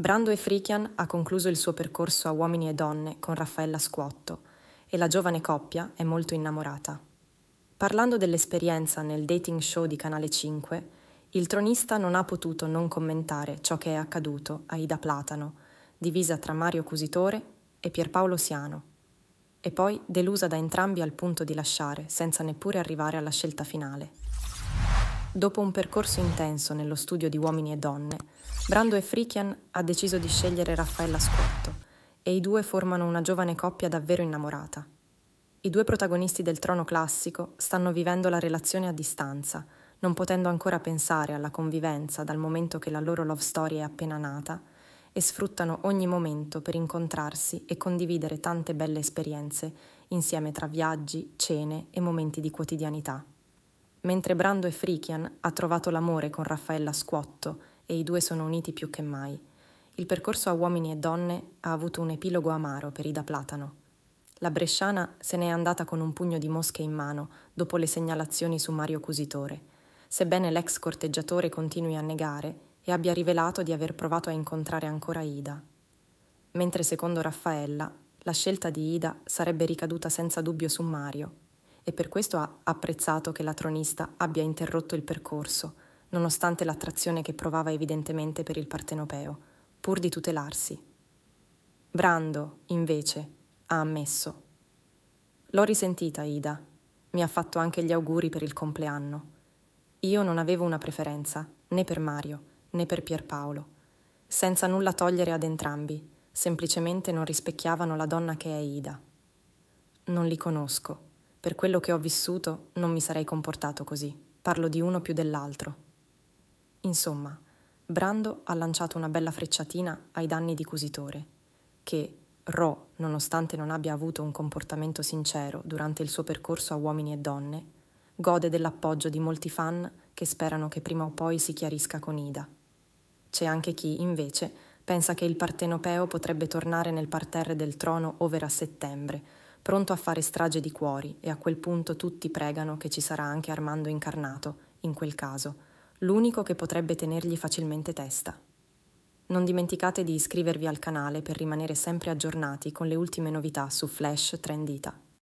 Brando Efrikian ha concluso il suo percorso a Uomini e Donne con Raffaella Squotto e la giovane coppia è molto innamorata. Parlando dell'esperienza nel dating show di Canale 5, il tronista non ha potuto non commentare ciò che è accaduto a Ida Platano, divisa tra Mario Cusitore e Pierpaolo Siano, e poi delusa da entrambi al punto di lasciare senza neppure arrivare alla scelta finale. Dopo un percorso intenso nello studio di uomini e donne, Brando e Frickian ha deciso di scegliere Raffaella Scotto e i due formano una giovane coppia davvero innamorata. I due protagonisti del trono classico stanno vivendo la relazione a distanza, non potendo ancora pensare alla convivenza dal momento che la loro love story è appena nata, e sfruttano ogni momento per incontrarsi e condividere tante belle esperienze insieme tra viaggi, cene e momenti di quotidianità. Mentre Brando e Frikian ha trovato l'amore con Raffaella Squotto e i due sono uniti più che mai, il percorso a uomini e donne ha avuto un epilogo amaro per Ida Platano. La bresciana se n'è andata con un pugno di mosche in mano dopo le segnalazioni su Mario Cusitore, sebbene l'ex corteggiatore continui a negare e abbia rivelato di aver provato a incontrare ancora Ida. Mentre secondo Raffaella, la scelta di Ida sarebbe ricaduta senza dubbio su Mario, e per questo ha apprezzato che la tronista abbia interrotto il percorso, nonostante l'attrazione che provava evidentemente per il partenopeo, pur di tutelarsi. Brando, invece, ha ammesso. L'ho risentita, Ida. Mi ha fatto anche gli auguri per il compleanno. Io non avevo una preferenza, né per Mario, né per Pierpaolo. Senza nulla togliere ad entrambi, semplicemente non rispecchiavano la donna che è Ida. Non li conosco per quello che ho vissuto non mi sarei comportato così. Parlo di uno più dell'altro. Insomma, Brando ha lanciato una bella frecciatina ai danni di Cusitore, che Ro, nonostante non abbia avuto un comportamento sincero durante il suo percorso a uomini e donne, gode dell'appoggio di molti fan che sperano che prima o poi si chiarisca con Ida. C'è anche chi, invece, pensa che il partenopeo potrebbe tornare nel parterre del trono over a settembre, pronto a fare strage di cuori e a quel punto tutti pregano che ci sarà anche Armando incarnato, in quel caso, l'unico che potrebbe tenergli facilmente testa. Non dimenticate di iscrivervi al canale per rimanere sempre aggiornati con le ultime novità su Flash Trendita.